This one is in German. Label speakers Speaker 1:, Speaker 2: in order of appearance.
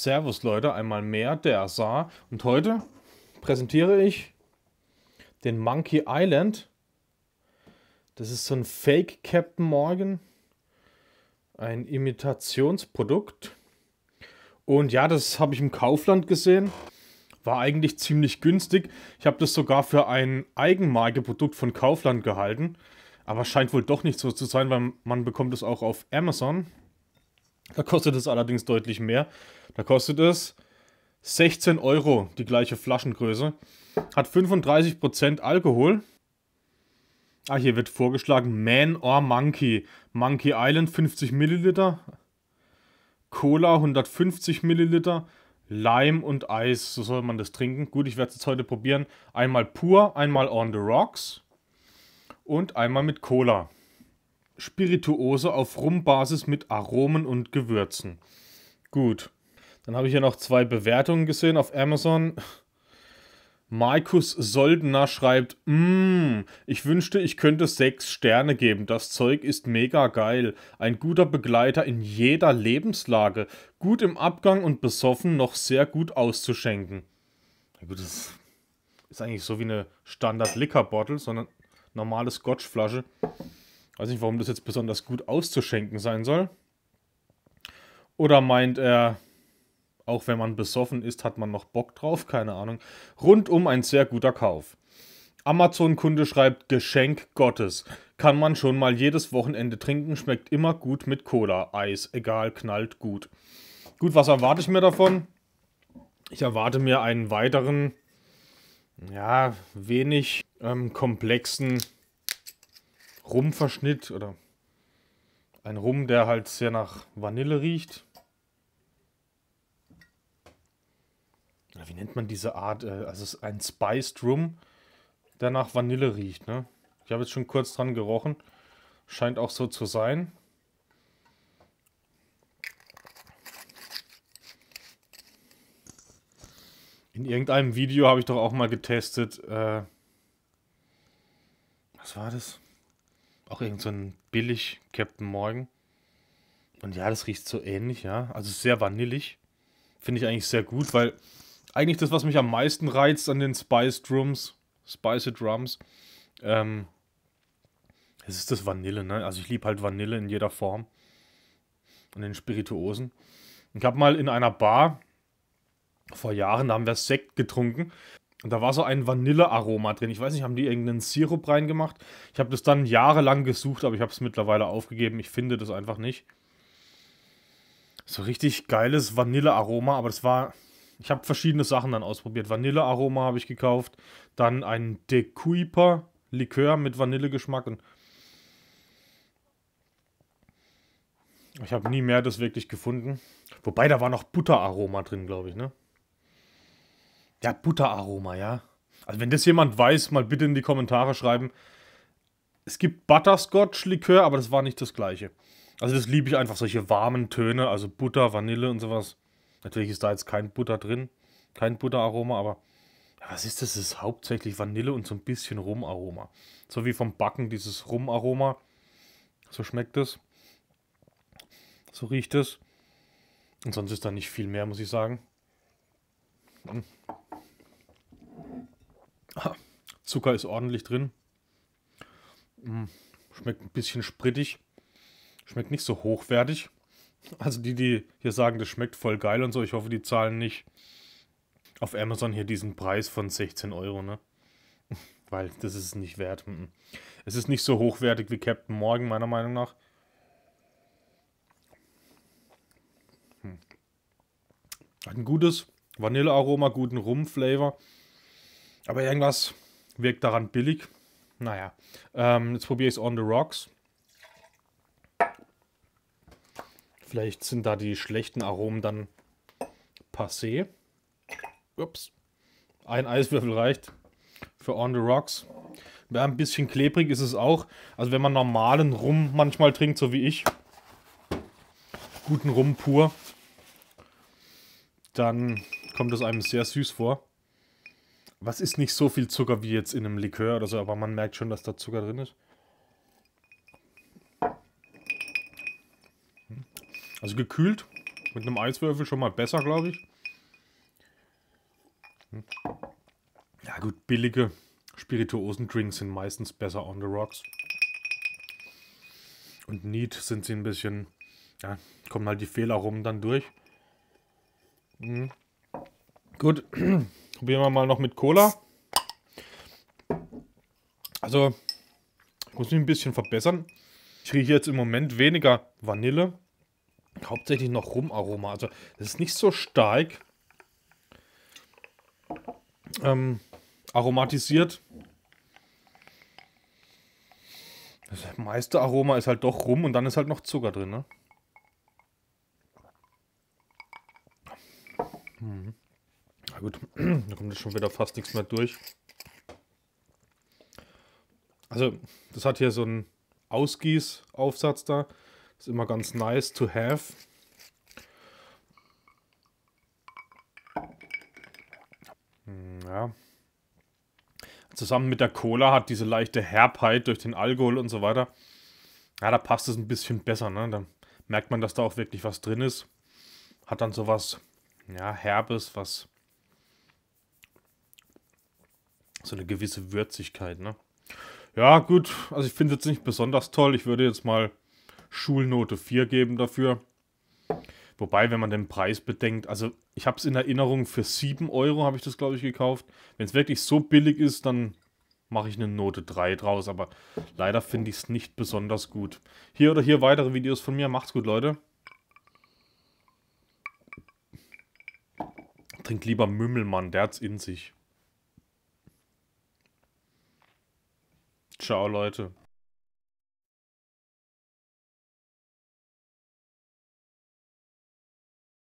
Speaker 1: Servus Leute, einmal mehr der Asar und heute präsentiere ich den Monkey Island. Das ist so ein Fake Captain Morgan, ein Imitationsprodukt. Und ja, das habe ich im Kaufland gesehen. War eigentlich ziemlich günstig. Ich habe das sogar für ein Eigenmarkeprodukt von Kaufland gehalten. Aber scheint wohl doch nicht so zu sein, weil man bekommt es auch auf Amazon. Da kostet es allerdings deutlich mehr. Da kostet es 16 Euro, die gleiche Flaschengröße. Hat 35% Alkohol. Ah, hier wird vorgeschlagen Man or Monkey. Monkey Island 50 Milliliter. Cola 150 Milliliter. Lime und Eis, so soll man das trinken. Gut, ich werde es jetzt heute probieren. Einmal pur, einmal on the rocks und einmal mit Cola. Spirituose auf Rumbasis mit Aromen und Gewürzen. Gut. Dann habe ich hier noch zwei Bewertungen gesehen auf Amazon. Markus Soldner schreibt, mmm, ich wünschte, ich könnte sechs Sterne geben. Das Zeug ist mega geil. Ein guter Begleiter in jeder Lebenslage. Gut im Abgang und besoffen noch sehr gut auszuschenken. Gut, das ist eigentlich so wie eine Standard-Liquor-Bottle, sondern normale Scotch-Flasche. Weiß nicht, warum das jetzt besonders gut auszuschenken sein soll. Oder meint er, auch wenn man besoffen ist, hat man noch Bock drauf? Keine Ahnung. Rundum ein sehr guter Kauf. Amazon-Kunde schreibt Geschenk Gottes. Kann man schon mal jedes Wochenende trinken, schmeckt immer gut mit Cola, Eis, egal, knallt gut. Gut, was erwarte ich mir davon? Ich erwarte mir einen weiteren, ja, wenig ähm, komplexen Rumverschnitt oder ein Rum, der halt sehr nach Vanille riecht. Wie nennt man diese Art? Äh, also es ist ein Spiced Rum, der nach Vanille riecht. Ne? Ich habe jetzt schon kurz dran gerochen. Scheint auch so zu sein. In irgendeinem Video habe ich doch auch mal getestet. Äh, was war das? Auch irgend so ein billig Captain Morgan. Und ja, das riecht so ähnlich, ja. Also sehr vanillig. Finde ich eigentlich sehr gut, weil eigentlich das, was mich am meisten reizt an den Spice Drums, Spice Drums, ähm, es ist das Vanille, ne? Also ich liebe halt Vanille in jeder Form. Und den Spirituosen. Ich habe mal in einer Bar vor Jahren, da haben wir Sekt getrunken und da war so ein Vanillearoma drin. Ich weiß nicht, haben die irgendeinen Sirup reingemacht? Ich habe das dann jahrelang gesucht, aber ich habe es mittlerweile aufgegeben. Ich finde das einfach nicht. So richtig geiles Vanillearoma, aber das war. Ich habe verschiedene Sachen dann ausprobiert. Vanillearoma habe ich gekauft, dann ein De Kuiper Likör mit Vanillegeschmack und ich habe nie mehr das wirklich gefunden. Wobei da war noch Butteraroma drin, glaube ich, ne? Ja, Butteraroma, ja. Also wenn das jemand weiß, mal bitte in die Kommentare schreiben. Es gibt Butterscotch-Likör, aber das war nicht das gleiche. Also das liebe ich einfach, solche warmen Töne, also Butter, Vanille und sowas. Natürlich ist da jetzt kein Butter drin, kein Butteraroma, aber was ist das? Das ist hauptsächlich Vanille und so ein bisschen Rumaroma. So wie vom Backen dieses Rumaroma. So schmeckt es. So riecht es. Und sonst ist da nicht viel mehr, muss ich sagen. Ah, Zucker ist ordentlich drin. Mm, schmeckt ein bisschen sprittig. Schmeckt nicht so hochwertig. Also die, die hier sagen, das schmeckt voll geil und so, ich hoffe, die zahlen nicht auf Amazon hier diesen Preis von 16 Euro, ne? Weil das ist nicht wert. Mm, mm. Es ist nicht so hochwertig wie Captain Morgan, meiner Meinung nach. Hm. Hat ein gutes, Vanillearoma, guten Rumflavor. Aber irgendwas wirkt daran billig. Naja, ähm, jetzt probiere ich es on the rocks. Vielleicht sind da die schlechten Aromen dann passé. Ups. Ein Eiswürfel reicht für on the rocks. Ja, ein bisschen klebrig ist es auch. Also wenn man normalen Rum manchmal trinkt, so wie ich, guten Rum pur, dann kommt es einem sehr süß vor. Was ist nicht so viel Zucker wie jetzt in einem Likör oder so, aber man merkt schon, dass da Zucker drin ist. Hm. Also gekühlt mit einem Eiswürfel schon mal besser, glaube ich. Hm. Ja gut, billige Spirituosen-Drinks sind meistens besser on the rocks. Und neat sind sie ein bisschen, ja, kommen halt die Fehler rum dann durch. Mhm. Gut, probieren wir mal noch mit Cola. Also, ich muss mich ein bisschen verbessern. Ich rieche jetzt im Moment weniger Vanille, hauptsächlich noch Rumaroma. Also, das ist nicht so stark ähm, aromatisiert. Das meiste Aroma ist halt doch Rum und dann ist halt noch Zucker drin, ne? Mhm. Na gut, da kommt jetzt schon wieder fast nichts mehr durch. Also, das hat hier so einen Ausgießaufsatz da. Ist immer ganz nice to have. Hm, ja. Zusammen mit der Cola hat diese leichte Herbheit durch den Alkohol und so weiter. Ja, da passt es ein bisschen besser, ne? Da merkt man, dass da auch wirklich was drin ist. Hat dann sowas, ja, Herbes, was so eine gewisse Würzigkeit, ne? Ja, gut, also ich finde es jetzt nicht besonders toll. Ich würde jetzt mal Schulnote 4 geben dafür. Wobei, wenn man den Preis bedenkt, also ich habe es in Erinnerung, für 7 Euro habe ich das, glaube ich, gekauft. Wenn es wirklich so billig ist, dann mache ich eine Note 3 draus, aber leider finde ich es nicht besonders gut. Hier oder hier weitere Videos von mir. Macht's gut, Leute. Trinkt lieber Mümmelmann, der hat's in sich. Ciao, Leute.